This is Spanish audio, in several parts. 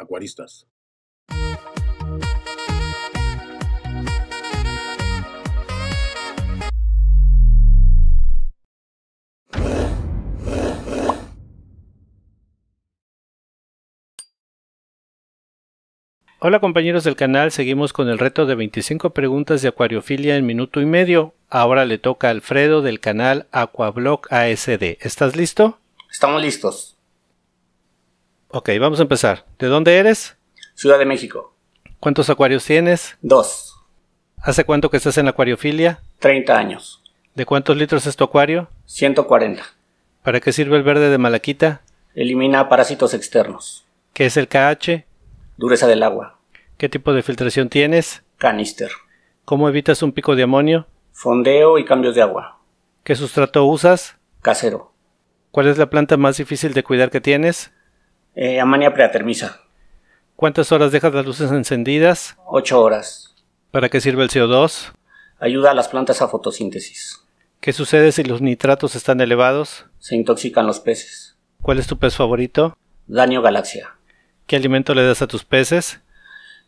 acuaristas. Hola compañeros del canal, seguimos con el reto de 25 preguntas de acuariofilia en minuto y medio. Ahora le toca a Alfredo del canal Aquablock ASD. ¿Estás listo? Estamos listos. Ok, vamos a empezar. ¿De dónde eres? Ciudad de México. ¿Cuántos acuarios tienes? Dos. ¿Hace cuánto que estás en la acuariofilia? Treinta años. ¿De cuántos litros es tu acuario? 140. ¿Para qué sirve el verde de malaquita? Elimina parásitos externos. ¿Qué es el KH? Dureza del agua. ¿Qué tipo de filtración tienes? Canister. ¿Cómo evitas un pico de amonio? Fondeo y cambios de agua. ¿Qué sustrato usas? Casero. ¿Cuál es la planta más difícil de cuidar que tienes? Eh, Amania preatermisa ¿Cuántas horas dejas las luces encendidas? Ocho horas. ¿Para qué sirve el CO2? Ayuda a las plantas a fotosíntesis. ¿Qué sucede si los nitratos están elevados? Se intoxican los peces. ¿Cuál es tu pez favorito? Danio Galaxia. ¿Qué alimento le das a tus peces?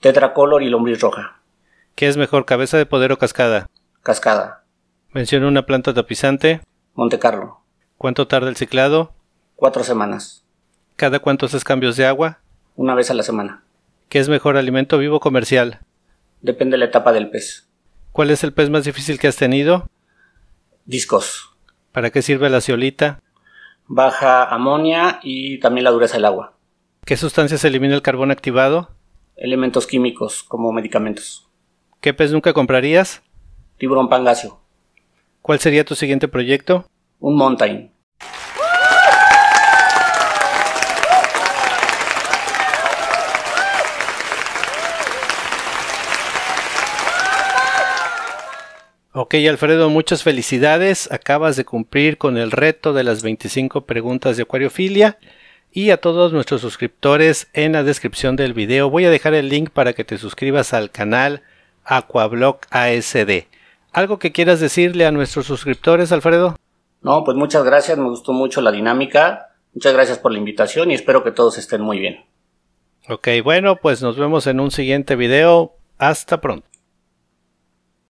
Tetracolor y lombriz roja. ¿Qué es mejor, cabeza de poder o cascada? Cascada. Menciona una planta tapizante. Montecarlo. ¿Cuánto tarda el ciclado? Cuatro semanas. ¿Cada cuánto haces cambios de agua? Una vez a la semana. ¿Qué es mejor, alimento vivo comercial? Depende de la etapa del pez. ¿Cuál es el pez más difícil que has tenido? Discos. ¿Para qué sirve la ciolita? Baja amonia y también la dureza del agua. ¿Qué sustancias elimina el carbón activado? Elementos químicos, como medicamentos. ¿Qué pez nunca comprarías? Tiburón pangasio. ¿Cuál sería tu siguiente proyecto? Un mountain. Ok, Alfredo, muchas felicidades. Acabas de cumplir con el reto de las 25 preguntas de Acuariofilia. Y a todos nuestros suscriptores en la descripción del video voy a dejar el link para que te suscribas al canal Aquablog ASD. ¿Algo que quieras decirle a nuestros suscriptores, Alfredo? No, pues muchas gracias, me gustó mucho la dinámica. Muchas gracias por la invitación y espero que todos estén muy bien. Ok, bueno, pues nos vemos en un siguiente video. Hasta pronto.